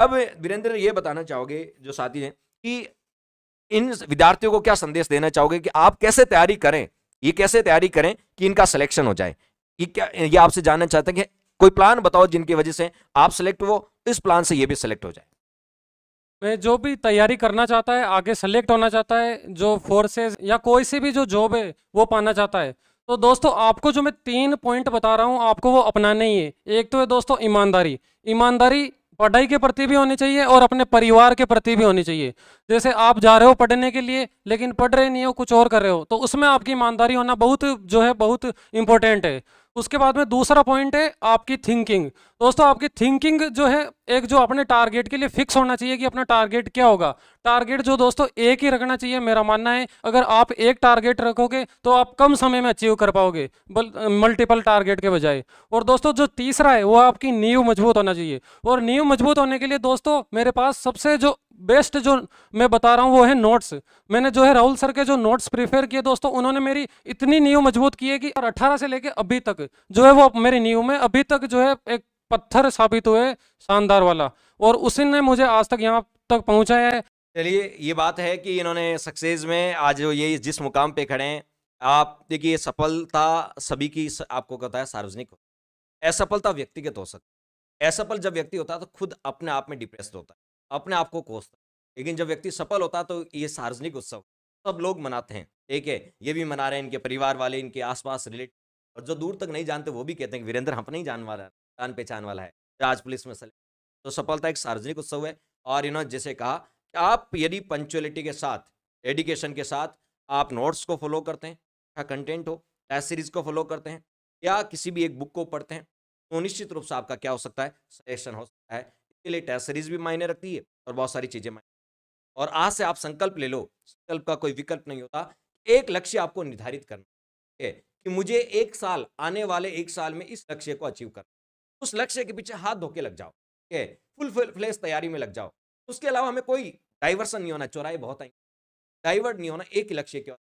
अब वीरेंद्र ये बताना चाहोगे जो साथी हैं कि इन विद्यार्थियों को क्या संदेश देना चाहोगे कि आप कैसे तैयारी करें ये कैसे तैयारी करें कि इनका सिलेक्शन हो जाए ये क्या ये आपसे जानना चाहते हैं कि कोई प्लान बताओ जिनकी वजह से आप सिलेक्ट हो इस प्लान से ये भी सिलेक्ट हो जाए मैं जो भी तैयारी करना चाहता है आगे सेलेक्ट होना चाहता है जो फोर्सेज या कोई सी भी जो जॉब है वो पाना चाहता है तो दोस्तों आपको जो मैं तीन पॉइंट बता रहा हूँ आपको वो अपनाना ही है एक तो है दोस्तों ईमानदारी ईमानदारी पढ़ाई के प्रति भी होनी चाहिए और अपने परिवार के प्रति भी होनी चाहिए जैसे आप जा रहे हो पढ़ने के लिए लेकिन पढ़ रहे नहीं हो कुछ और कर रहे हो तो उसमें आपकी ईमानदारी होना बहुत जो है बहुत इंपॉर्टेंट है उसके बाद में दूसरा पॉइंट है आपकी थिंकिंग दोस्तों आपकी थिंकिंग जो है एक जो अपने टारगेट के लिए फिक्स होना चाहिए कि अपना टारगेट क्या होगा टारगेट जो दोस्तों एक ही रखना चाहिए मेरा मानना है अगर आप एक टारगेट रखोगे तो आप कम समय में अचीव कर पाओगे बल मल्टीपल टारगेट के बजाय और दोस्तों जो तीसरा है वो आपकी नींव मजबूत होना चाहिए और नींव मजबूत होने के लिए दोस्तों मेरे पास सबसे जो बेस्ट जो मैं बता रहा हूँ वो है नोट्स मैंने जो है राहुल सर के जो नोट्स प्रिफेयर किए दोस्तों उन्होंने मेरी इतनी नींव मजबूत की है कि और अट्ठारह से लेके अभी तक जो है वो मेरी नींव में अभी तक जो है एक पत्थर साबित हुए शानदार वाला और उसी ने मुझे आज तक यहाँ तक पहुँचाया है चलिए ये बात है कि इन्होंने सक्सेस में आज जो ये जिस मुकाम पे खड़े हैं आप देखिए सफलता सभी की आपको कहता है सार्वजनिक असफलता व्यक्तिगत हो सकती है असफल जब व्यक्ति होता है तो खुद अपने आप में डिप्रेस्ड होता है अपने आप को कोसता लेकिन जब व्यक्ति सफल होता तो ये सार्वजनिक उत्सव सब लोग मनाते हैं ठीक है ये भी मना रहे हैं इनके परिवार वाले इनके आसपास रिलेटिव और जो दूर तक नहीं जानते वो भी कहते हैं कि वीरेंद्र हम तो नहीं जान वाला जान पहचान वाला है आज पुलिस में सले तो सफलता एक सार्वजनिक उत्सव है और इन्होंने जैसे कहा कि आप यदि पंचुअलिटी के साथ एडिकेशन के साथ आप नोट्स को फॉलो करते हैं या अच्छा कंटेंट हो या सीरीज को फॉलो करते हैं या किसी भी एक बुक को पढ़ते हैं तो निश्चित रूप से आपका क्या हो सकता है सिलेक्शन हो सकता है के लिए टेस्ट सीरीज भी मायने रखती है और बहुत सारी चीज़ें मायने और आज से आप संकल्प ले लो संकल्प का कोई विकल्प नहीं होता एक लक्ष्य आपको निर्धारित करना है कि मुझे एक साल आने वाले एक साल में इस लक्ष्य को अचीव करना उस लक्ष्य के पीछे हाथ धोके लग जाओ ठीक फुल फ्लेस तैयारी में लग जाओ उसके अलावा हमें कोई डाइवर्सन नहीं होना चौराहे बहुत आएंगे डाइवर्ट नहीं होना एक लक्ष्य के